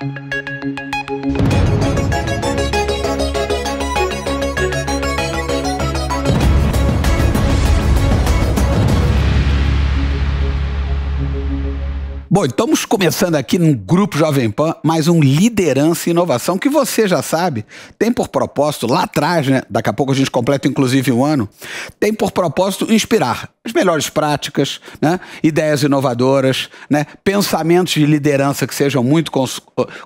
Thank you. Bom, estamos começando aqui no Grupo Jovem Pan mais um Liderança e Inovação que você já sabe, tem por propósito, lá atrás, né? Daqui a pouco a gente completa inclusive um ano, tem por propósito inspirar as melhores práticas, né? ideias inovadoras, né? pensamentos de liderança que sejam muito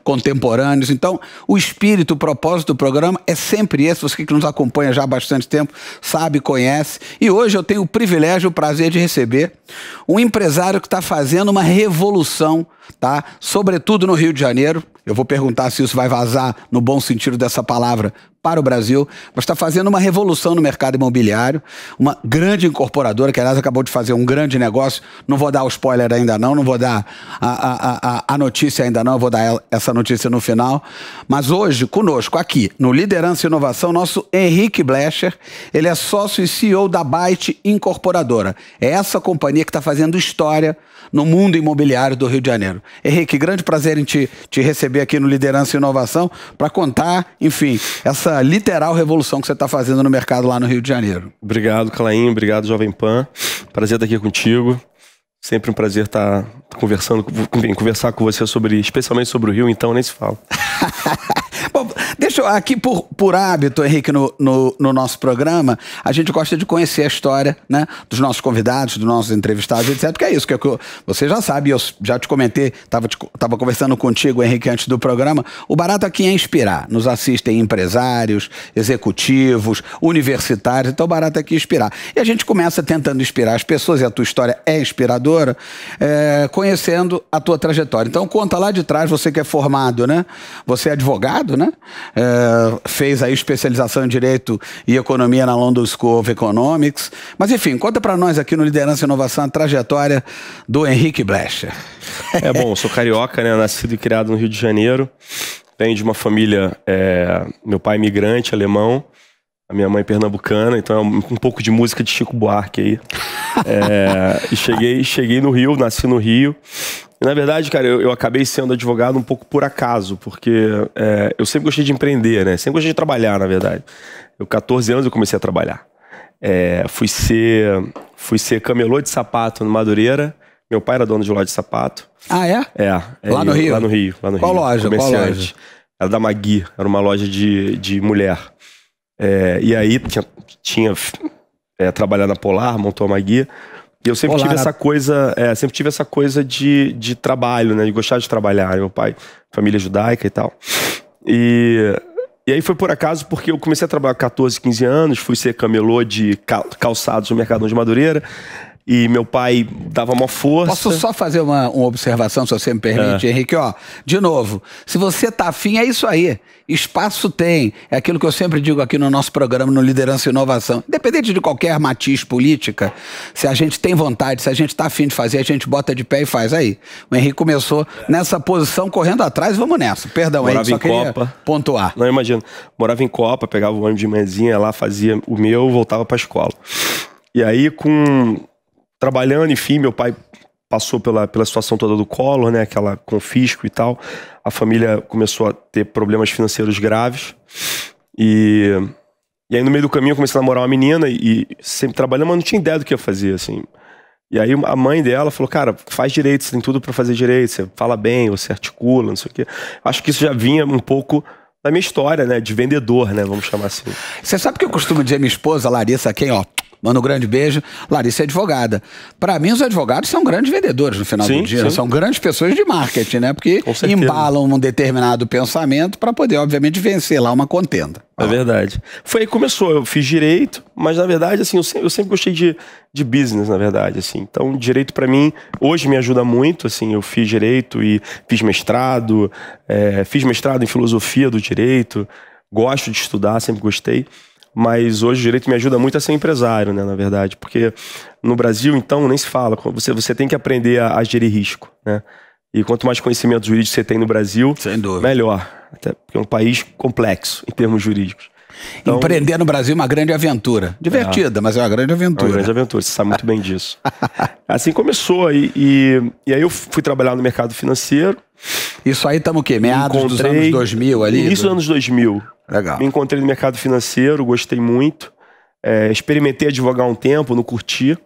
contemporâneos. Então, o espírito, o propósito do programa é sempre esse. Você que nos acompanha já há bastante tempo sabe, conhece. E hoje eu tenho o privilégio, o prazer de receber um empresário que está fazendo uma revolução são tá? Sobretudo no Rio de Janeiro. Eu vou perguntar se isso vai vazar no bom sentido dessa palavra para o Brasil, mas está fazendo uma revolução no mercado imobiliário. Uma grande incorporadora, que aliás acabou de fazer um grande negócio. Não vou dar o spoiler ainda não, não vou dar a, a, a, a notícia ainda não, eu vou dar essa notícia no final. Mas hoje, conosco, aqui, no Liderança e Inovação, nosso Henrique Blecher, ele é sócio e CEO da Byte Incorporadora. É essa companhia que está fazendo história no mundo imobiliário do Rio de Janeiro. Henrique, grande prazer em te, te receber aqui no Liderança e Inovação para contar, enfim, essa literal revolução que você está fazendo no mercado lá no Rio de Janeiro. Obrigado, Calaim. Obrigado, Jovem Pan. Prazer estar aqui contigo. Sempre um prazer estar conversando, conversar com você sobre, especialmente sobre o Rio, então nem se fala. Bom, deixa eu, aqui por, por hábito, Henrique, no, no, no, nosso programa, a gente gosta de conhecer a história né, dos nossos convidados, dos nossos entrevistados, etc. que é isso que, é eu, você já sabe, eu já te comentei, estava conversando contigo, Henrique, antes do programa. O barato aqui é inspirar. Nos assistem empresários, executivos, universitários, então o barato aqui é inspirar. E a gente começa tentando inspirar as pessoas, e a tua história é inspiradora, é, conhecendo a tua trajetória. Então conta lá de trás, você que é formado, né? Você é advogado, né, né? É, fez aí especialização em Direito e Economia na London School of Economics. Mas enfim, conta para nós aqui no Liderança e Inovação a trajetória do Henrique Blecher. É bom, sou carioca, né? Nascido e criado no Rio de Janeiro. Venho de uma família, é, meu pai é imigrante, alemão, a minha mãe é pernambucana, então é um, um pouco de música de Chico Buarque aí. É, e cheguei, cheguei no Rio, nasci no Rio, na verdade, cara, eu, eu, acabei sendo advogado um pouco por acaso, porque é, eu sempre gostei de empreender, né? Sempre gostei de trabalhar, na verdade. Eu, 14 anos, eu comecei a trabalhar. É, fui ser fui ser camelô de sapato no Madureira. Meu pai era dono de loja de sapato. Ah, é? É. é lá no Rio? Lá no Rio. Lá no Qual Rio, loja? Qual loja? Era da Magui. Era uma loja de, de mulher. É, e aí tinha, tinha é, trabalhado na Polar, montou a Magui eu sempre Olá, tive essa coisa, é, sempre tive essa coisa de, de trabalho, né? De gostar de trabalhar. Né, meu pai, família judaica e tal. E, e aí foi por acaso porque eu comecei a trabalhar com 14, 15 anos, fui ser camelô de calçados no Mercadão de Madureira. E meu pai dava uma força. Posso só fazer uma, uma observação, se você me permite, é. Henrique? Ó, de novo, se você tá afim, é isso aí. Espaço tem. É aquilo que eu sempre digo aqui no nosso programa, no Liderança e Inovação. Independente de qualquer matiz política, se a gente tem vontade, se a gente tá afim de fazer, a gente bota de pé e faz. Aí, o Henrique começou é. nessa posição, correndo atrás, vamos nessa. Perdão, Morava Henrique, só em Copa. pontuar. Não, imagina. Morava em Copa, pegava o ônibus de manhãzinha lá, fazia o meu, voltava pra escola. E aí, com trabalhando, enfim, meu pai passou pela, pela situação toda do colo, né? Aquela confisco e tal. A família começou a ter problemas financeiros graves. E, e aí, no meio do caminho, eu comecei a namorar uma menina e, e sempre trabalhando, mas não tinha ideia do que ia fazer, assim. E aí, a mãe dela falou: Cara, faz direito, você tem tudo para fazer direito, você fala bem, você articula, não sei o quê. Acho que isso já vinha um pouco da minha história, né? De vendedor, né? Vamos chamar assim. Você sabe que eu costumo dizer minha esposa, Larissa, quem, ó, Manda um grande beijo. Larissa é advogada. Para mim, os advogados são grandes vendedores no final sim, do dia. Sim. São grandes pessoas de marketing, né? Porque embalam um determinado pensamento para poder, obviamente, vencer lá uma contenda. É verdade. Foi aí que começou. Eu fiz direito, mas na verdade, assim, eu sempre, eu sempre gostei de, de business, na verdade, assim. Então, direito para mim, hoje me ajuda muito, assim. Eu fiz direito e fiz mestrado, é, fiz mestrado em filosofia do direito. Gosto de estudar, sempre gostei mas hoje o direito me ajuda muito a ser empresário, né, na verdade, porque no Brasil, então, nem se fala, você, você tem que aprender a, a gerir risco, né? E quanto mais conhecimento jurídico você tem no Brasil, melhor. Até porque é um país complexo em termos jurídicos. Então, Empreender no Brasil é uma grande aventura. É. Divertida, é, mas é uma grande aventura. É uma grande aventura, você sabe muito bem disso. Assim começou, e, e, e, aí eu fui trabalhar no mercado financeiro. Isso aí estamos o quê? Meados dos anos 2000 ali? Início dos anos 2000. Legal. Me encontrei no mercado financeiro, gostei muito. É, experimentei advogar um tempo, não curti.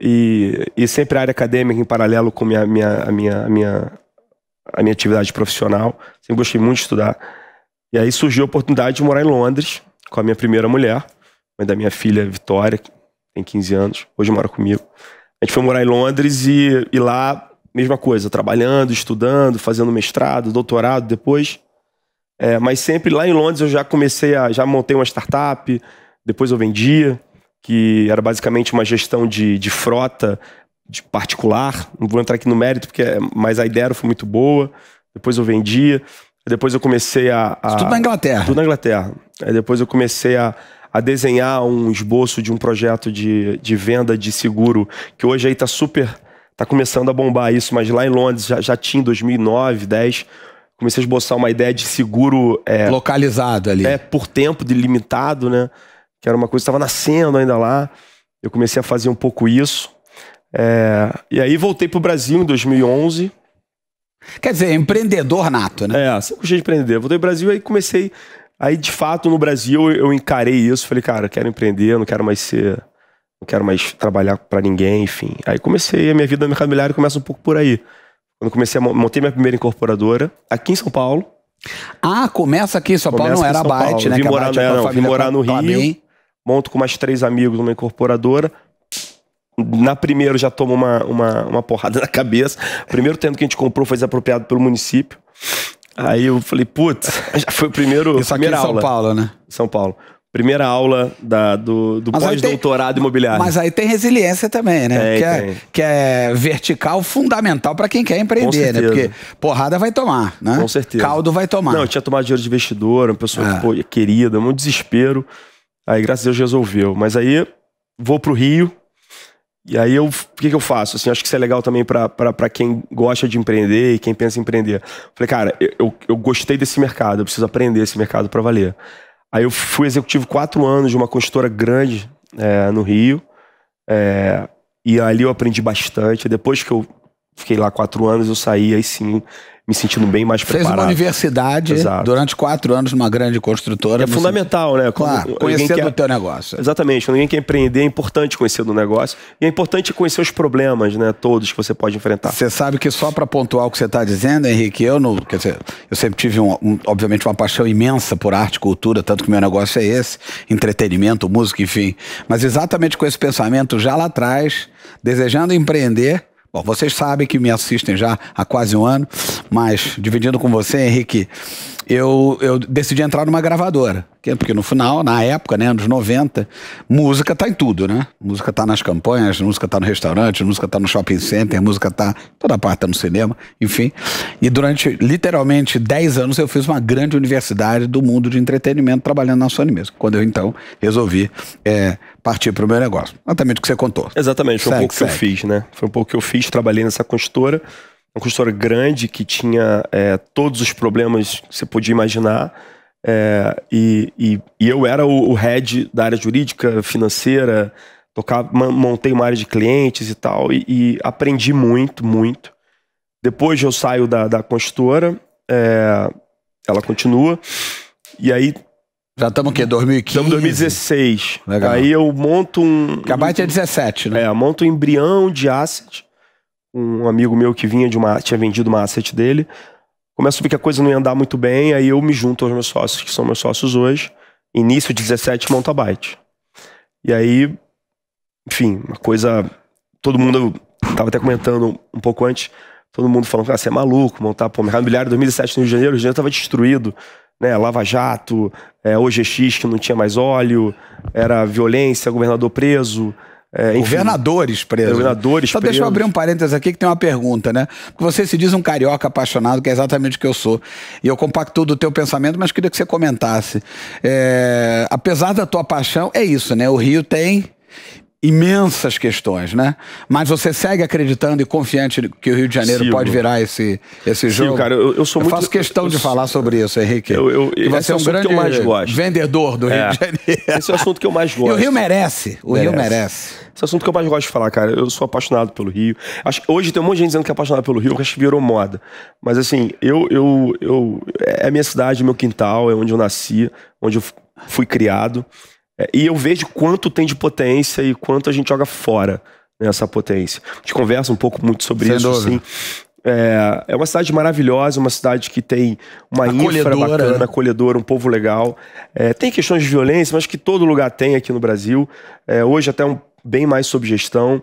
E, e sempre a área acadêmica em paralelo com minha, minha, a, minha, a, minha, a minha atividade profissional. Sempre gostei muito de estudar. E aí surgiu a oportunidade de morar em Londres com a minha primeira mulher, mãe da minha filha Vitória, que tem 15 anos, hoje mora comigo. A gente foi morar em Londres e, e lá, mesma coisa, trabalhando, estudando, fazendo mestrado, doutorado depois. É, mas sempre lá em Londres eu já comecei a. Já montei uma startup, depois eu vendia, que era basicamente uma gestão de, de frota de particular. Não vou entrar aqui no mérito, porque é, mas a ideia foi muito boa. Depois eu vendia. Depois eu comecei a. a tudo na Inglaterra. Tudo na Inglaterra. Aí é, depois eu comecei a, a desenhar um esboço de um projeto de, de venda de seguro, que hoje aí tá super. tá começando a bombar isso, mas lá em Londres já, já tinha em 2009, 10 comecei a esboçar uma ideia de seguro. É, Localizado ali. É, por tempo, delimitado, né? Que era uma coisa que estava nascendo ainda lá. Eu comecei a fazer um pouco isso. É, e aí voltei para o Brasil em 2011. Quer dizer, empreendedor nato, né? É, sempre gostei de empreender. Voltei para o Brasil e aí comecei. Aí, de fato, no Brasil, eu encarei isso. Falei, cara, quero empreender, não quero mais ser. Não quero mais trabalhar para ninguém, enfim. Aí comecei a minha vida no mercado imobiliário começa um pouco por aí. Quando comecei a montei minha primeira incorporadora aqui em São Paulo. Ah, começa aqui em São Paulo, não era a Byte, né? Vim é morar, Byte, é não, vim morar no Rio, monto com mais três amigos uma incorporadora. Na primeira já tomo uma, uma, uma porrada na cabeça. primeiro tendo que a gente comprou foi desapropriado pelo município. Aí eu falei, putz, já foi o primeiro. Isso aqui em São aula. Paulo, né? São Paulo. Primeira aula da, do, do pós-doutorado imobiliário. Mas aí tem resiliência também, né? É, que, é, que, é, vertical fundamental para quem quer empreender, né? Porque porrada vai tomar, né? Com certeza. Caldo vai tomar. Não, eu tinha tomado dinheiro de investidor, uma pessoa é. que, pô, querida, um desespero. Aí, graças a Deus, resolveu. Mas aí, vou pro Rio. E aí, eu, o que, que eu faço? Assim, acho que isso é legal também para quem gosta de empreender e quem pensa em empreender. Falei, cara, eu, eu gostei desse mercado, eu preciso aprender esse mercado para valer. Aí eu fui executivo quatro anos de uma consultora grande é, no Rio. É, e ali eu aprendi bastante. Depois que eu Fiquei lá quatro anos, eu saí, aí sim, me sentindo bem mais preparado. Fez uma universidade Exato. durante quatro anos numa grande construtora. É fundamental, né? Quando claro, conhecer quer... do teu negócio. Exatamente. Quando alguém quer empreender, é importante conhecer do negócio. E é importante conhecer os problemas, né? Todos que você pode enfrentar. Você sabe que só para pontuar o que você está dizendo, Henrique, eu não... Quer dizer, eu sempre tive, um, um, obviamente, uma paixão imensa por arte e cultura, tanto que meu negócio é esse, entretenimento, música, enfim. Mas exatamente com esse pensamento, já lá atrás, desejando empreender Bom, vocês sabem que me assistem já há quase um ano, mas dividindo com você, Henrique, eu, eu decidi entrar numa gravadora. É porque no final, na época, né, anos 90, música tá em tudo, né? Música tá nas campanhas, música tá no restaurante, música tá no shopping center, música tá. toda parte tá no cinema, enfim. E durante literalmente 10 anos eu fiz uma grande universidade do mundo de entretenimento trabalhando na Sony mesmo. Quando eu então resolvi é, partir pro meu negócio. Exatamente o que você contou. Exatamente, foi segue, um pouco segue. que eu fiz, né? Foi um pouco que eu fiz, trabalhei nessa consultora. Uma construtora grande que tinha é, todos os problemas que você podia imaginar. É, e, e, e, eu era o, o, head da área jurídica, financeira, tocava, montei uma área de clientes e tal, e, e aprendi muito, muito. Depois eu saio da, da consultora, é, ela continua, e aí. Já estamos o quê? 2015? Estamos em 2016. Legal. Aí eu monto um. Acabaste é um, 17, né? É, monto um embrião de asset um amigo meu que vinha de uma. tinha vendido uma asset dele. Começa a ver que a coisa não ia andar muito bem, aí eu me junto aos meus sócios, que são meus sócios hoje. Início 17, monta byte. E aí, enfim, uma coisa. Todo mundo. Tava até comentando um pouco antes. Todo mundo falando, que ah, você é maluco, montar pô, mercado imobiliário 2007 no Rio de Janeiro, o Rio de Janeiro tava destruído, né? Lava Jato, é, OGX que não tinha mais óleo, era violência, governador preso, é, governadores presos. Governadores Só presos. deixa eu abrir um parênteses aqui que tem uma pergunta, né? Você se diz um carioca apaixonado, que é exatamente o que eu sou. E eu compacto do teu pensamento, mas queria que você comentasse. É, apesar da tua paixão, é isso, né? O Rio tem imensas questões, né? Mas você segue acreditando e confiante que o Rio de Janeiro Sigo. pode virar esse, esse jogo? Sim, cara, eu, eu sou eu muito... faço questão eu, de falar sobre isso, Henrique. Eu, que você é, é um grande vendedor do é. Rio de Janeiro. Esse é o assunto que eu mais gosto. E o Rio merece, o merece. Rio merece. Esse é assunto que eu mais gosto de falar, cara. Eu sou apaixonado pelo Rio. Acho, hoje tem um monte de gente dizendo que é apaixonado pelo Rio, acho que virou moda. Mas assim, eu, eu, eu. É a minha cidade, meu quintal, é onde eu nasci, onde eu fui criado. É, e eu vejo quanto tem de potência e quanto a gente joga fora essa potência. A gente conversa um pouco muito sobre Sem isso, assim. É, é uma cidade maravilhosa, uma cidade que tem uma infra bacana, né? acolhedora, um povo legal. É, tem questões de violência, mas que todo lugar tem aqui no Brasil. É, hoje até um bem mais sob gestão.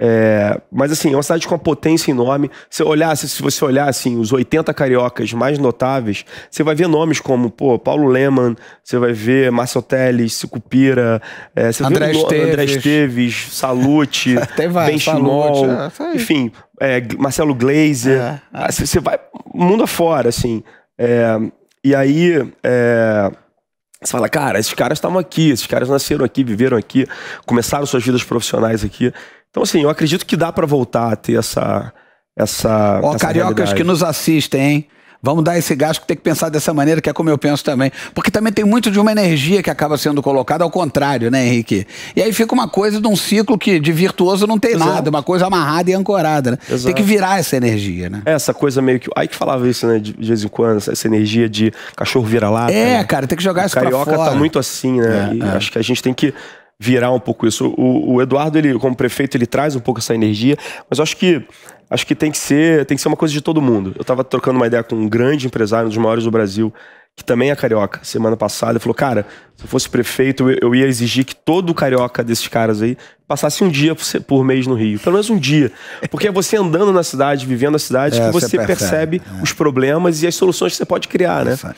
É, mas assim, é uma cidade com uma potência enorme. Se olhasse, se você olhar assim, os 80 cariocas mais notáveis, você vai ver nomes como pô, Paulo Leman, você vai ver Marcel Teles, Sucupira, é, você André, vê Esteves. André Esteves, Salute, Benchinol, é, enfim, é, Marcelo Glazer. É, é. Você vai mundo afora, assim. É, e aí. É, você fala, cara, esses caras estavam aqui, esses caras nasceram aqui, viveram aqui, começaram suas vidas profissionais aqui. Então, assim, eu acredito que dá para voltar a ter essa. essa Ó, essa cariocas realidade. que nos assistem, hein? Vamos dar esse gasto, tem que pensar dessa maneira, que é como eu penso também. Porque também tem muito de uma energia que acaba sendo colocada ao contrário, né, Henrique? E aí fica uma coisa de um ciclo que de virtuoso não tem Exato. nada, uma coisa amarrada e ancorada, né? Exato. Tem que virar essa energia, né? Essa coisa meio que. Aí que falava isso, né, de vez em quando, essa energia de cachorro vira-lata. É, né? cara, tem que jogar o isso carioca pra tá fora. tá muito assim, né? É, é. Acho que a gente tem que virar um pouco isso. O, o Eduardo, ele, como prefeito, ele traz um pouco essa energia, mas eu acho que acho que tem que ser, tem que ser uma coisa de todo mundo. Eu estava trocando uma ideia com um grande empresário, um dos maiores do Brasil, que também é carioca, semana passada, ele falou: Cara, se eu fosse prefeito, eu, ia exigir que todo carioca desses caras aí passasse um dia por, mês no Rio. Pelo menos um dia. Porque é você andando na cidade, vivendo na cidade, é, que você, você percebe, percebe é. os problemas e as soluções que você pode criar, é, né? Sabe.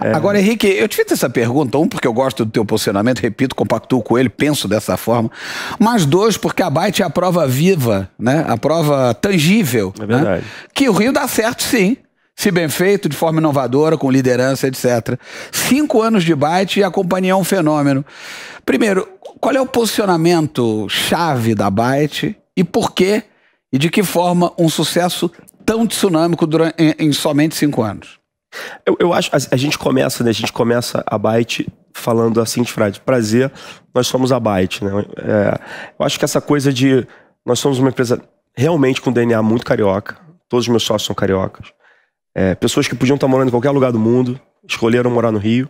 É... Agora, Henrique, eu te fiz essa pergunta, um, porque eu gosto do teu posicionamento, repito, compactuo com ele, penso dessa forma, mas dois, porque a Byte é a prova viva, né? a prova tangível. É né? verdade. Né? Que o Rio dá certo, sim se bem feito, de forma inovadora, com liderança, etc. Cinco anos de Byte e a companhia é um fenômeno. Primeiro, qual é o posicionamento chave da Byte e por quê? E de que forma um sucesso tão dinâmico em, em somente cinco anos? Eu, eu acho, a, a, gente começa, né? A gente começa a Byte falando assim, de frase: prazer, nós somos a Byte, né? É, eu acho que essa coisa de. Nós somos uma empresa realmente com DNA muito carioca, todos os meus sócios são cariocas. É, pessoas que podiam estar morando em qualquer lugar do mundo, escolheram morar no Rio.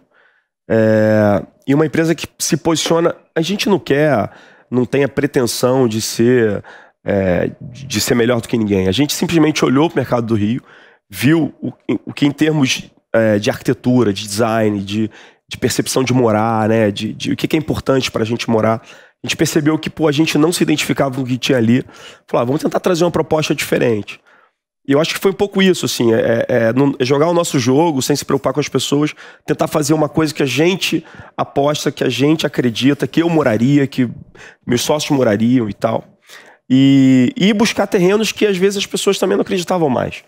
É, e uma empresa que se posiciona. A gente não quer, não tem a pretensão de ser, é, de ser melhor do que ninguém. A gente simplesmente olhou para o mercado do Rio viu o, o que em termos é, de arquitetura, de design, de, de percepção de morar, né? De, de o que, é importante para a gente morar. A gente percebeu que pô, a gente não se identificava com o que tinha ali. Falava, ah, vamos tentar trazer uma proposta diferente. E eu acho que foi um pouco isso, assim, é, é, é, é, jogar o nosso jogo sem se preocupar com as pessoas, tentar fazer uma coisa que a gente aposta, que a gente acredita, que eu moraria, que meus sócios morariam e tal. E, e buscar terrenos que às vezes as pessoas também não acreditavam mais.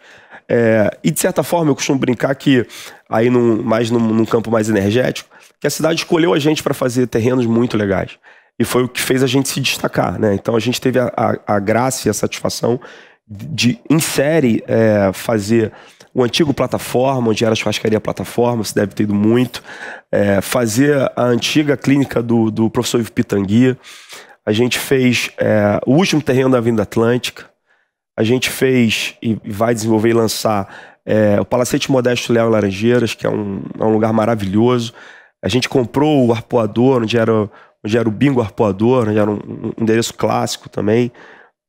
É, e de certa forma, eu costumo brincar que, aí num, mais num, num campo mais energético, que a cidade escolheu a gente para fazer terrenos muito legais. E foi o que fez a gente se destacar, né? Então a gente teve a, a, a graça e a satisfação de, em série, é, fazer o antigo plataforma, onde era a churrascaria plataforma, se deve ter ido muito, é, fazer a antiga clínica do, do professor Ivo Pitangui. A gente fez é, o último terreno da Vinda Atlântica, a gente fez e vai desenvolver e lançar é, o Palacete Modesto Léo Laranjeiras, que é um, é um lugar maravilhoso. A gente comprou o arpoador, onde era, onde era o bingo arpoador, onde era um, um endereço clássico também.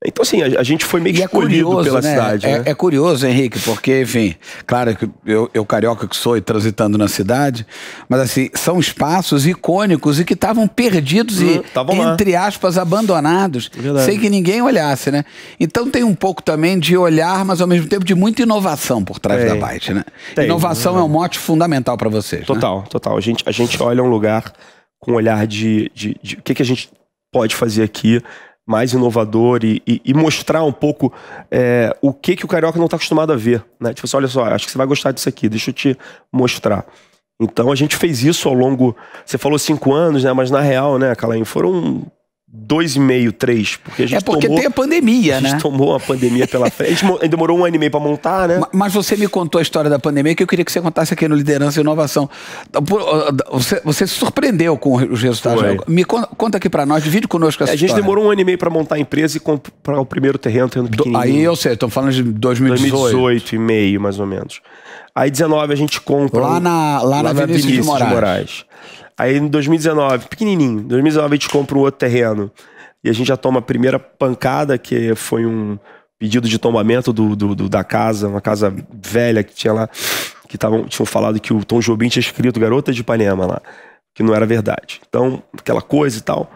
Então, assim, a, a, gente foi meio é escolhido é curioso, pela né? cidade. É, né? é, curioso, Henrique, porque, enfim, claro que eu, eu, carioca que sou e transitando na cidade, mas, assim, são espaços icônicos e que estavam perdidos uhum, e, entre aspas, abandonados, é Verdade. sem que ninguém olhasse, né? Então tem um pouco também de olhar, mas ao mesmo tempo de muita inovação por trás da Byte, né? Tem, inovação é um mote fundamental para vocês. Né? Total, né? total. A gente, a gente olha um lugar com um olhar de, de, de o que, que a gente pode fazer aqui mais inovador e, e, e mostrar um pouco é, o que, que o carioca não está acostumado a ver. Né? Tipo assim, olha só, acho que você vai gostar disso aqui, deixa eu te mostrar. Então a gente fez isso ao longo. Você falou cinco anos, né? Mas na real, né, Calaim, foram dois e meio, três, porque a gente É porque tomou, tem a pandemia, né? A gente né? tomou a pandemia pela frente. A gente demorou um ano e meio para montar, né? Mas você me contou a história da pandemia que eu queria que você contasse aqui no Liderança e Inovação. Você, você se surpreendeu com os resultados. Foi. Me conta, conta aqui para nós, divide conosco essa é, A gente história. demorou um ano e meio para montar a empresa e comprar o primeiro terreno, aí eu sei, estamos falando de 2018. 2018 e meio, mais ou menos. Aí 19 a gente compra... Lá na, lá, lá na, na Vinícius de Moraes. De Moraes. Aí em 2019, pequenininho, 2019 a gente compra um outro terreno. E a gente já toma a primeira pancada, que foi um pedido de tombamento do, do, do da casa, uma casa velha que tinha lá, que tavam, tinham falado que o Tom Jobim tinha escrito Garota de Ipanema lá, que não era verdade. Então, aquela coisa e tal.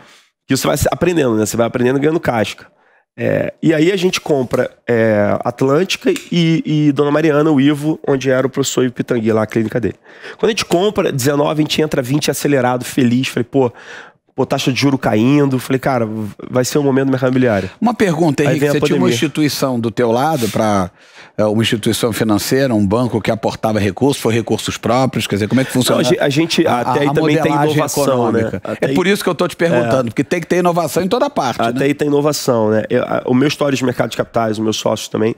que você vai aprendendo, né? Você vai aprendendo ganhando casca. É, e aí a gente compra é, Atlântica e, e, Dona Mariana, o Ivo, onde era o professor Ivo Pitangui, lá a clínica dele. Quando a gente compra, 19, a gente entra 20 acelerado, feliz. Falei, pô, pô, taxa de juro caindo. Falei, cara, vai ser um momento do mercado imobiliário. Uma pergunta, Henrique, você tinha uma instituição do teu lado para é, uma instituição financeira, um banco que aportava recursos, foi recursos próprios, quer dizer, como é que funciona? Não, a gente até a, aí a também tem inovação, né? econômica. né? Até é aí... por isso que eu estou te perguntando, é. porque tem que ter inovação em toda parte. Até né? aí tem inovação, né? Eu, o meu histórico de mercado de capitais, o meu sócio também,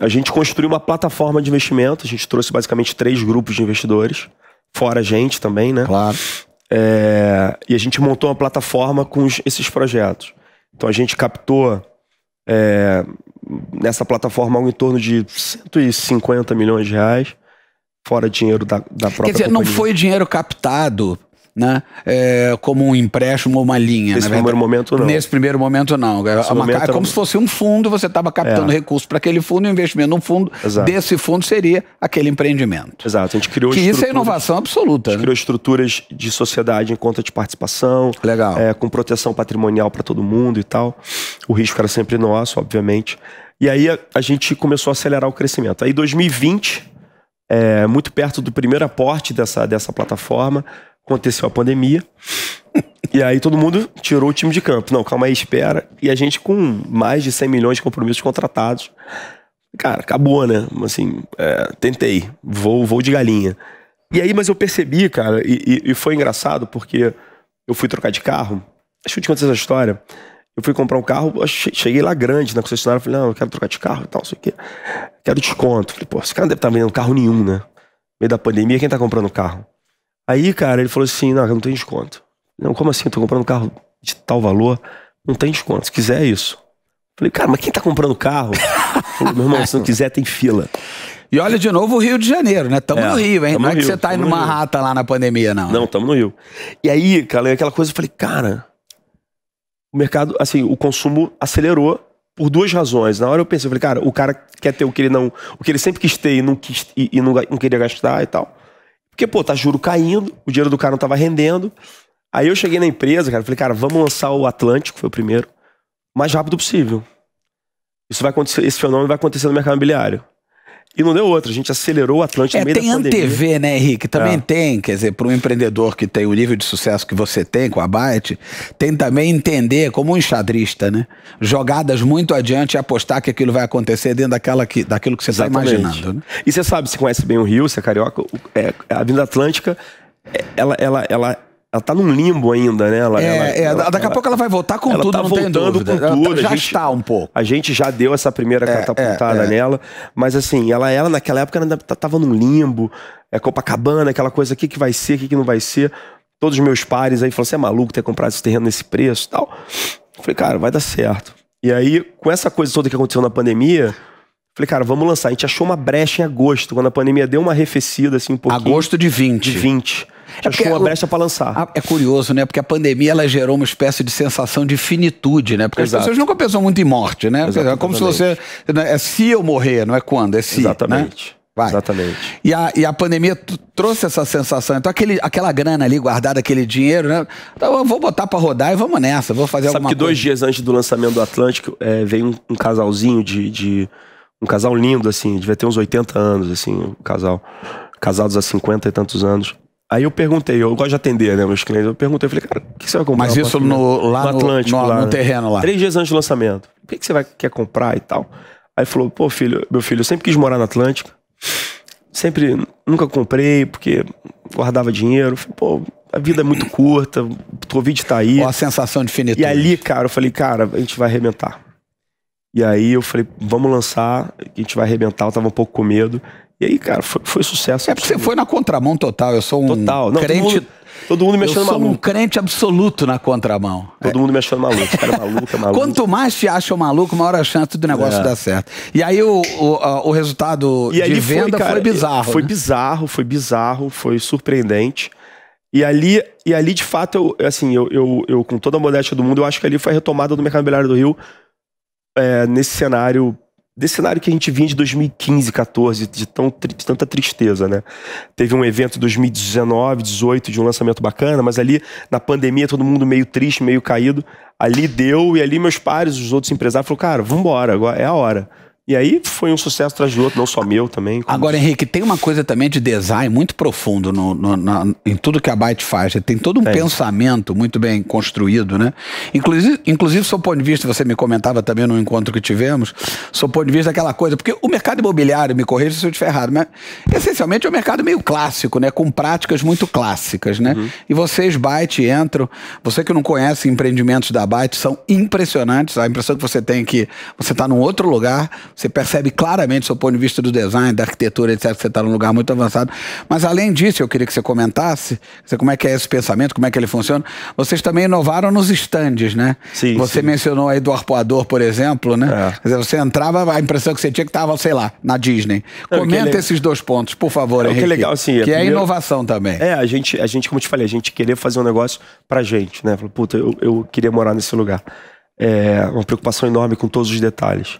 a gente construiu uma plataforma de investimento, a gente trouxe basicamente três grupos de investidores, fora a gente também, né? Claro. É, e a gente montou uma plataforma com os, esses projetos. Então a gente captou é, nessa plataforma algo em torno de 150 milhões de reais, fora dinheiro da, da própria Quer dizer, companhia. não foi dinheiro captado né? É, como um empréstimo ou uma linha. Nesse primeiro momento, não. Nesse primeiro momento, não. é, uma, momento, é como se fosse um fundo, você estava captando é. recursos para aquele fundo, o investimento no fundo Exato. desse fundo seria aquele empreendimento. Exato. A gente criou que isso é inovação absoluta. A gente né? criou estruturas de sociedade em conta de participação. Legal. É, com proteção patrimonial para todo mundo e tal. O risco era sempre nosso, obviamente. E aí a, a gente começou a acelerar o crescimento. Aí 2020, é, muito perto do primeiro aporte dessa, dessa plataforma, aconteceu a pandemia. e aí todo mundo tirou o time de campo. Não, calma aí, espera. E a gente com mais de 100 milhões de compromissos contratados. Cara, acabou, né? Assim, é, tentei. Vou, vou de galinha. E aí, mas eu percebi, cara, e, e, e foi engraçado porque eu fui trocar de carro. Deixa eu te contar essa história. Eu fui comprar um carro, cheguei lá grande na concessionária, falei, não, eu quero trocar de carro e tal, não sei o quê. Quero desconto. Falei, pô, esse cara não deve estar tá vendendo carro nenhum, né? No meio da pandemia, quem está comprando carro? Aí, cara, ele falou assim: não, não tem desconto. Não, como assim? Eu tô comprando um carro de tal valor, não tem desconto. Se quiser, é isso. Falei, cara, mas quem tá comprando carro? falou, meu irmão, se não quiser, tem fila. E olha de novo o Rio de Janeiro, né? Tamo é, no Rio, hein? Não é que você tá indo numa rata lá na pandemia, não. Não, né? tamo no Rio. E aí, cara, é aquela coisa, eu falei, cara, o mercado, assim, o consumo acelerou por duas razões. Na hora eu pensei, eu falei, cara, o cara quer ter o que ele não, o que ele sempre quis ter e não quis e, e não, não queria gastar e tal. Porque, pô, tá juro caindo, o dinheiro do cara não tava rendendo. Aí eu cheguei na empresa, cara, falei, cara, vamos lançar o Atlântico, foi o primeiro, o mais rápido possível. Isso vai acontecer, esse fenômeno vai acontecer no mercado imobiliário. E não deu outra, a gente acelerou o Atlântico é, no meio tem da pandemia. né, Henrique? Também é. tem, quer dizer, para um empreendedor que tem o nível de sucesso que você tem com a Byte, tem também entender, como um enxadrista, né? Jogadas muito adiante e apostar que aquilo vai acontecer dentro daquela que, daquilo que você está imaginando. Né? E você sabe, você conhece bem o Rio, você é carioca, é, a vinda Atlântica, é, ela, ela, ela ela tá num limbo ainda, né? Ela, é, ela, é ela, daqui a pouco ela vai voltar com ela tudo, tá não voltando com tá- tudo. já gente, está um pouco. A gente já deu essa primeira é, catapultada é, é, nela, mas assim, ela, ela naquela época ainda tá, tava num limbo, é Copacabana, aquela coisa, o que, que vai ser, o que, que não vai ser. Todos os meus pares aí falaram, você é maluco ter comprado esse terreno nesse preço e tal. Eu falei, cara, vai dar certo. E aí, com essa coisa toda que aconteceu na pandemia, Falei, cara, vamos lançar. A gente achou uma brecha em agosto, quando a pandemia deu uma arrefecida, assim, um pouquinho. Agosto de 20. De 20. É achou uma brecha para lançar. É curioso, né? Porque a pandemia ela gerou uma espécie de sensação de finitude, né? Porque Exato. as pessoas nunca pensam muito em morte, né? Exatamente. É como se você. Né? É se eu morrer, não é quando, é se. Né? Exatamente. Né? Vai. Exatamente. E a, e a pandemia trouxe essa sensação. Então, aquele, aquela grana ali guardada, aquele dinheiro, né? Então, eu vou botar para rodar e vamos nessa, vou fazer Sabe alguma coisa. Sabe que dois dias antes do lançamento do Atlântico, é, veio um, um casalzinho de, de um casal lindo, assim, devia ter uns 80 anos, assim, um casal. Casados há 50 e tantos anos. Aí eu perguntei, eu gosto de atender, né, meus clientes. Eu perguntei, eu falei, cara, o que você vai comprar? Mas isso no, lá no Atlântico, no, lá, no né? terreno lá. Três dias antes do lançamento. O que, que você vai, quer comprar e tal? Aí falou, pô, filho, meu filho, eu sempre quis morar no Atlântico. Sempre, nunca comprei, porque guardava dinheiro. falei, pô, a vida é muito curta, o Covid tá aí. Ó a sensação de finitude. E ali, cara, eu falei, cara, a gente vai arrebentar. E aí eu falei, vamos lançar, a gente vai arrebentar, eu tava um pouco com medo. E aí, cara, foi, foi sucesso. É porque você foi na contramão total. Eu sou um total. Não, crente. Todo mundo, todo mundo me achando maluco. Eu sou maluco. um crente absoluto na contramão. Todo é. mundo me achando maluco. cara é maluco, é maluco. Quanto mais te acham maluco, maior a chance do negócio é. dar certo. E aí o, o, o resultado e de venda foi, cara, foi bizarro. Foi né? bizarro, foi bizarro, foi surpreendente. E ali, e ali de fato, eu, assim, eu, eu, eu, com toda a modéstia do mundo, eu acho que ali foi a retomada do mercado imobiliário do Rio é, nesse cenário desse cenário que a gente vinha de 2015, 14, de, tão, de tanta tristeza, né? Teve um evento em 2019, 18 de um lançamento bacana, mas ali na pandemia todo mundo meio triste, meio caído. Ali deu e ali meus pares, os outros empresários, falaram: cara, vambora, agora é a hora. E aí foi um sucesso atrás de outro, não só meu também. Agora, Henrique, tem uma coisa também de design muito profundo no, no, na, em tudo que a Byte faz. Tem todo um pensamento muito bem construído, né? Inclusive, inclusive, seu ponto de vista, você me comentava também no encontro que tivemos, seu ponto de vista daquela coisa, porque o mercado imobiliário, me corrija se eu estiver errado, mas essencialmente é um mercado meio clássico, né? Com práticas muito clássicas, né? Uhum. E vocês, Byte, entram. Você que não conhece empreendimentos da Byte, são impressionantes. A impressão que você tem é que você está num outro lugar você percebe claramente, do ponto de vista do design, da arquitetura, etc., que você está num lugar muito avançado. Mas, além disso, eu queria que você comentasse você, como é que é esse pensamento, como é que ele funciona. Vocês também inovaram nos estandes, né? Sim, você sim. mencionou aí do arpoador, por exemplo, né? É. Quer dizer, você entrava, a impressão que você tinha é que estava, sei lá, na Disney. Não, Comenta é esses dois pontos, por favor, é, Henrique. Que é legal, assim. Que é, primeiro... inovação também. É, a gente, a gente, como te falei, a gente querer fazer um negócio pra gente, né? Falou, puta, eu, eu queria morar nesse lugar. É uma preocupação enorme com todos os detalhes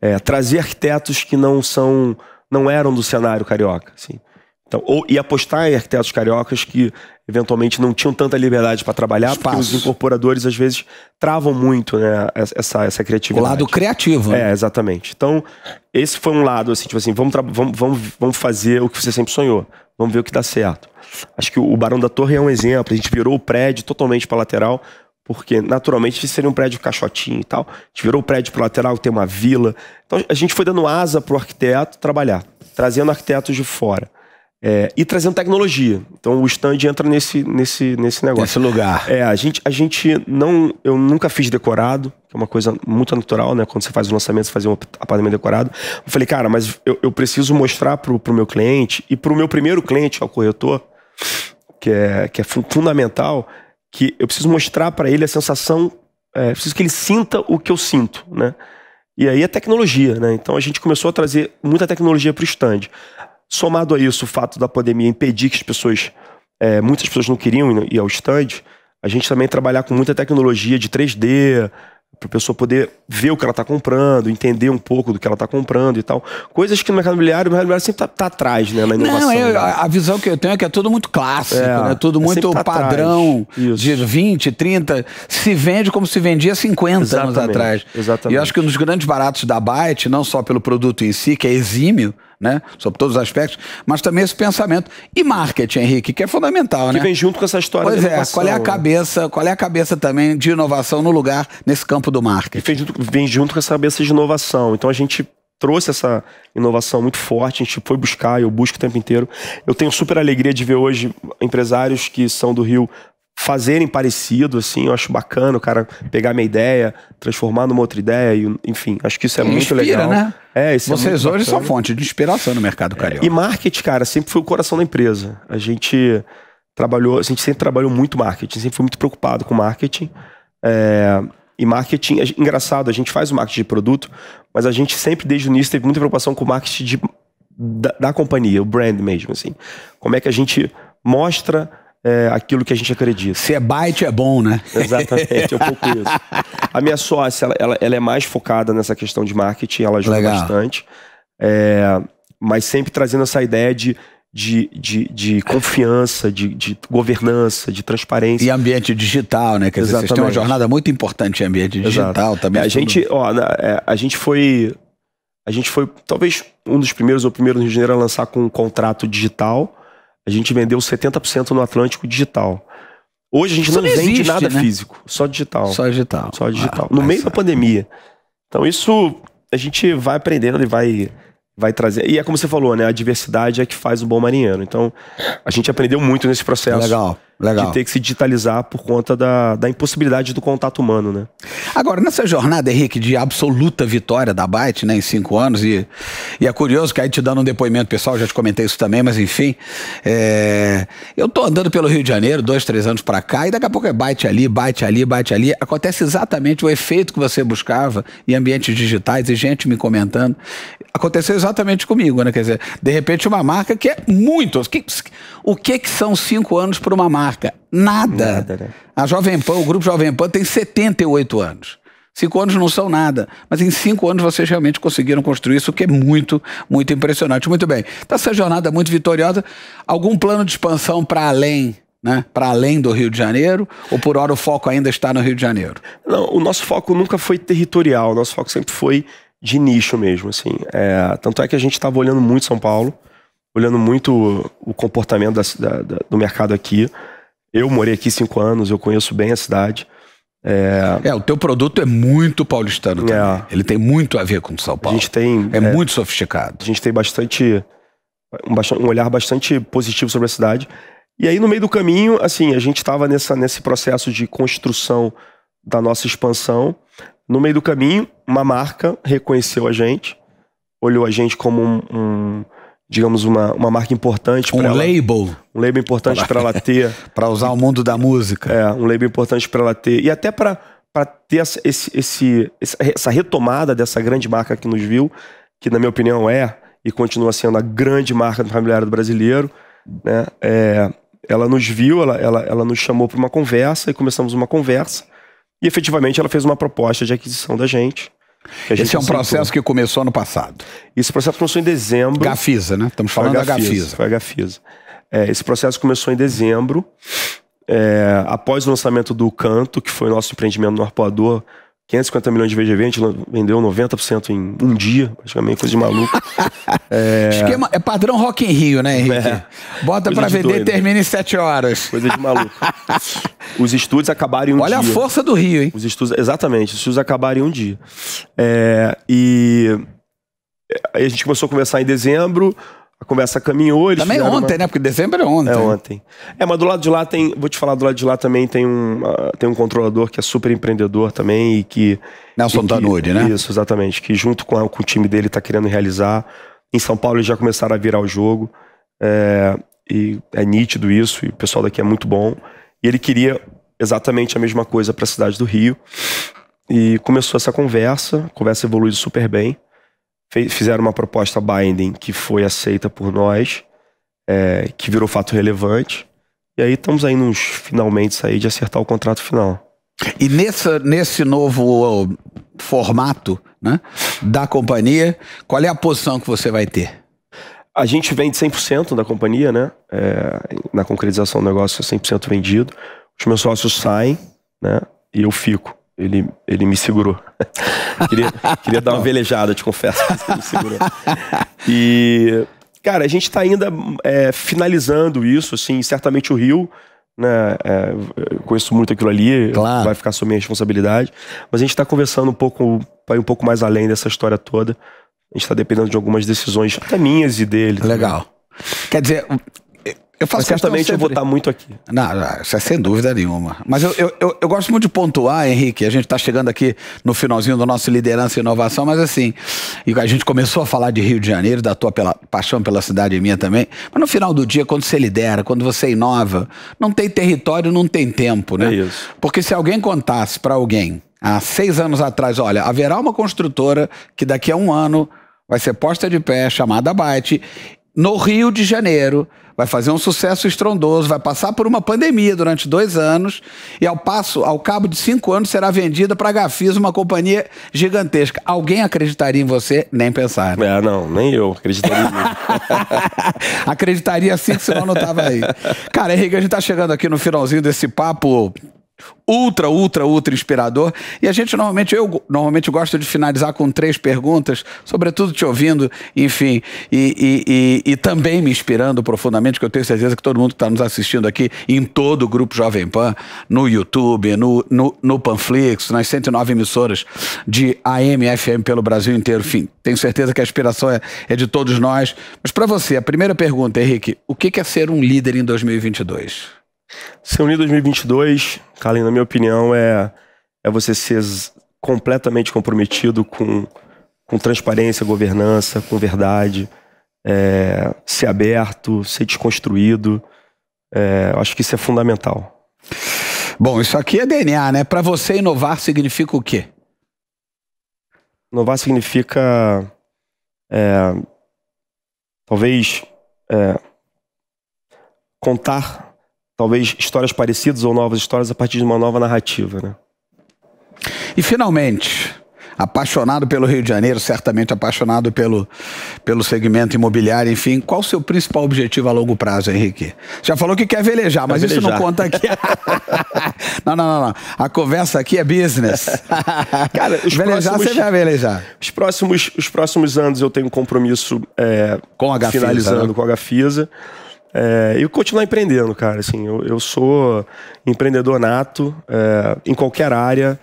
é, trazer arquitetos que não são, não eram do cenário carioca, assim. Então, ou, e apostar em arquitetos cariocas que eventualmente não tinham tanta liberdade para trabalhar, Espaço. porque os incorporadores às vezes travam muito né, essa, essa criatividade. O lado criativo. Né? É, exatamente. Então, esse foi um lado, assim, tipo assim, vamos, vamos, vamos, vamos fazer o que você sempre sonhou, vamos ver o que dá certo. Acho que o Barão da Torre é um exemplo, a gente virou o prédio totalmente para lateral, porque naturalmente seria um prédio caixotinho e tal. A gente virou o prédio para lateral, tem uma vila. Então a gente foi dando asa para o arquiteto trabalhar, trazendo arquitetos de fora. É, e trazendo tecnologia. Então o stand entra nesse, nesse, nesse negócio. Nesse lugar. É, a gente, a gente não. Eu nunca fiz decorado, que é uma coisa muito natural, né? Quando você faz o lançamento, você faz um apartamento decorado. Eu falei, cara, mas eu, eu preciso mostrar pro, pro meu cliente e pro meu primeiro cliente, é o corretor, que é, que é fundamental, que eu preciso mostrar para ele a sensação, é, preciso que ele sinta o que eu sinto, né? E aí a é tecnologia, né? Então a gente começou a trazer muita tecnologia para o stand. Somado a isso, o fato da pandemia impedir que as pessoas, é, muitas pessoas não queriam ir ao stand, a gente também trabalhar com muita tecnologia de 3D, para a pessoa poder ver o que ela está comprando, entender um pouco do que ela está comprando e tal. Coisas que no mercado imobiliário, o mercado imobiliário sempre está tá atrás, né, na inovação. Não, eu, né? a visão que eu tenho é que é tudo muito clássico, é, né? Tudo é muito tá padrão de 20, 30. Se vende como se vendia 50 exatamente, anos atrás. Exatamente. E eu acho que um dos grandes baratos da Byte, não só pelo produto em si, que é exímio, né? Sobre todos os aspectos, mas também esse pensamento. E marketing, Henrique, que é fundamental, que né? Que vem junto com essa história pois é, qual é a né? cabeça, qual é a cabeça também de inovação no lugar, nesse campo do marketing? Vem junto, vem junto com essa cabeça de inovação. Então a gente trouxe essa inovação muito forte, a gente foi buscar, eu busco o tempo inteiro. Eu tenho super alegria de ver hoje empresários que são do Rio fazerem parecido, assim, eu acho bacana o cara pegar minha ideia, transformar numa outra ideia, e, enfim, acho que isso é muito legal. Né? É, isso é Vocês é hoje bacana. são fonte de inspiração no mercado carioca. É, e marketing, cara, sempre foi o coração da empresa. A gente trabalhou, a gente sempre trabalhou muito marketing, sempre foi muito preocupado com marketing. É, e marketing, é engraçado, a gente faz o marketing de produto, mas a gente sempre, desde o início, teve muita preocupação com o marketing de, da, da companhia, o brand mesmo, assim. Como é que a gente mostra é, aquilo que a gente acredita. Se é byte, é bom, né? Exatamente, é um pouco isso. A minha sócia, ela, ela, ela, é mais focada nessa questão de marketing, ela ajuda Legal. bastante. É, mas sempre trazendo essa ideia de de, de, de confiança, de, de governança, de transparência. E ambiente digital, né? Quer dizer, Exatamente. vocês têm uma jornada muito importante em ambiente digital Exato. também. É, a, gente, ó, é, a gente foi. A gente foi talvez um dos primeiros ou primeiro no Rio de Janeiro a lançar com um contrato digital. A gente vendeu 70% no Atlântico digital. Hoje a gente isso não, não existe, vende nada né? físico, só digital. Só digital. Só digital. Ah, no meio da pandemia. Então isso a gente vai aprendendo e vai vai trazer. E é como você falou, né? A diversidade é que faz o bom marinheiro. Então, a gente aprendeu muito nesse processo. Legal, legal. De ter que se digitalizar por conta da, da impossibilidade do contato humano, né? Agora, nessa jornada, Henrique, de absoluta vitória da Byte, né? Em cinco anos, e, e é curioso que aí te dando um depoimento pessoal, já te comentei isso também, mas enfim. É, eu tô andando pelo Rio de Janeiro, dois, três anos para cá, e daqui a pouco é Byte ali, Byte ali, Byte ali. Acontece exatamente o efeito que você buscava em ambientes digitais e gente me comentando aconteceu exatamente comigo, né? Quer dizer, de repente uma marca que é muito. o que, que são cinco anos para uma marca? Nada. nada né? A Jovem Pan, o grupo Jovem Pan tem 78 anos. Cinco anos não são nada, mas em cinco anos vocês realmente conseguiram construir isso, que é muito, muito impressionante. Muito bem. Está essa jornada muito vitoriosa. Algum plano de expansão para além né, para além do Rio de Janeiro? Ou por hora o foco ainda está no Rio de Janeiro? Não, o nosso foco nunca foi territorial, o nosso foco sempre foi de nicho mesmo, assim. É, tanto é que a gente estava olhando muito São Paulo, olhando muito o comportamento da, da, do mercado aqui. Eu morei aqui cinco anos, eu conheço bem a cidade. É... é, o teu produto é muito paulistano é. também. É. Ele tem muito a ver com São Paulo. A gente tem... É, é muito sofisticado. A gente tem bastante um, bastante... um, olhar bastante positivo sobre a cidade. E aí, no meio do caminho, assim, a gente estava nesse processo de construção da nossa expansão. No meio do caminho, uma marca reconheceu a gente, olhou a gente como um, um digamos, uma, uma marca importante. Um ela, label. um label importante para ela ter. para usar o mundo da música. É, um label importante para ela ter. E até para ter essa, esse, esse, essa retomada dessa grande marca que nos viu, que na minha opinião é e continua sendo a grande marca do familiar do brasileiro, né? É, ela nos viu, ela, ela, ela nos chamou para uma conversa e começamos uma conversa. E efetivamente ela fez uma proposta de aquisição da gente. Esse gente é um aceitou. processo que começou ano passado. Esse processo começou em dezembro. Gafisa, né? Estamos falando Gafisa, da Gafisa. Foi a Gafisa. É, esse processo começou em dezembro. É, após o lançamento do Canto, que foi nosso empreendimento no Arpoador, 550 milhões de VGV, a gente vendeu 90% em um dia, praticamente, coisa de maluco. é... Esquema, é padrão Rock em Rio, né, Henrique? É. Bota para vender e né? termina em 7 horas. Coisa de maluco. os estúdios acabaram em um Olha dia. Olha a força do Rio, hein? Os estúdios, exatamente, os estúdios acabaram em um dia. É, e é, aí a gente começou a conversar em dezembro, a conversa caminhou. Eles também ontem, uma... né? Porque dezembro é ontem. É ontem. É, mas do lado de lá tem. Vou te falar, do lado de lá também tem um, uh, tem um controlador que é super empreendedor também e que. Nelson Tanuri, né? Isso, exatamente. Que junto com, a, com o time dele está querendo realizar. Em São Paulo eles já começaram a virar o jogo. É, e é nítido isso, e o pessoal daqui é muito bom. E ele queria exatamente a mesma coisa para a cidade do Rio. E começou essa conversa, a conversa evoluiu super bem fizeram uma proposta binding que foi aceita por nós, é, que virou fato relevante. E aí estamos aí nos finalmente aí de acertar o contrato final. E nessa, nesse novo uh, formato né, da companhia, qual é a posição que você vai ter? A gente vende 100% da companhia, né? É, na concretização do negócio é 100% vendido. Os meus sócios saem, né? E eu fico ele, ele me segurou. queria, queria dar uma velejada, te confesso. Ele me segurou. E, cara, a gente está ainda é, finalizando isso, assim, certamente o Rio. Né, é, conheço muito aquilo ali, claro. vai ficar sob minha responsabilidade. Mas a gente está conversando um pouco, vai um pouco mais além dessa história toda. A gente está dependendo de algumas decisões, até minhas e dele. Legal. Também. Quer dizer, eu faço Mas certamente sempre... eu vou estar muito aqui. Não, não, isso é sem dúvida nenhuma. Mas eu, eu, eu, eu gosto muito de pontuar, Henrique, a gente está chegando aqui no finalzinho do nosso Liderança e Inovação, mas assim, a gente começou a falar de Rio de Janeiro, da tua pela, paixão pela cidade minha também, mas no final do dia, quando você lidera, quando você inova, não tem território, não tem tempo, né? É isso. Porque se alguém contasse para alguém há seis anos atrás, olha, haverá uma construtora que daqui a um ano vai ser posta de pé, chamada Byte, no Rio de Janeiro, vai fazer um sucesso estrondoso, vai passar por uma pandemia durante dois anos e ao passo, ao cabo de cinco anos, será vendida para a Gafisa, uma companhia gigantesca. Alguém acreditaria em você? Nem pensar. Né? É, não, nem eu acreditaria. acreditaria sim, senão não estava aí. Cara, Henrique, a gente está chegando aqui no finalzinho desse papo ultra, ultra, ultra inspirador. E a gente normalmente, eu normalmente gosto de finalizar com três perguntas, sobretudo te ouvindo, enfim, e, e, e, e também me inspirando profundamente, que eu tenho certeza que todo mundo que está nos assistindo aqui, em todo o Grupo Jovem Pan, no YouTube, no, no, no Panflix, nas 109 emissoras de AM FM pelo Brasil inteiro, enfim, tenho certeza que a inspiração é, é de todos nós. Mas para você, a primeira pergunta, Henrique, o que é ser um líder em 2022? Ser unido 2022, Carlin, na minha opinião, é, é você ser completamente comprometido com, com transparência, governança, com verdade, é, ser aberto, ser desconstruído. É, acho que isso é fundamental. Bom, isso aqui é DNA, né? Para você inovar significa o quê? Inovar significa é, talvez é, contar talvez histórias parecidas ou novas histórias a partir de uma nova narrativa, né? E finalmente, apaixonado pelo Rio de Janeiro, certamente apaixonado pelo, pelo segmento imobiliário, enfim. Qual o seu principal objetivo a longo prazo, Henrique? Já falou que quer velejar, mas quer isso velejar. não conta aqui. não, não, não, não, A conversa aqui é business. Cara, velejar próximos, você vai velejar. Os próximos, os próximos anos eu tenho um compromisso é, com a Gafisa, finalizando né? com a Gafisa. É, e continuar empreendendo, cara. Assim, eu, eu sou empreendedor nato é, em qualquer área.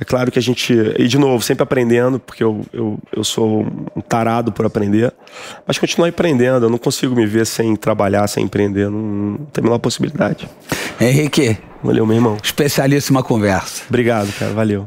É claro que a gente. E de novo, sempre aprendendo, porque eu, eu, eu sou um tarado por aprender. Mas continuar empreendendo. Eu não consigo me ver sem trabalhar, sem empreender. Não, não tem a menor possibilidade. Henrique. Valeu, meu irmão. Especialíssima conversa. Obrigado, cara. Valeu.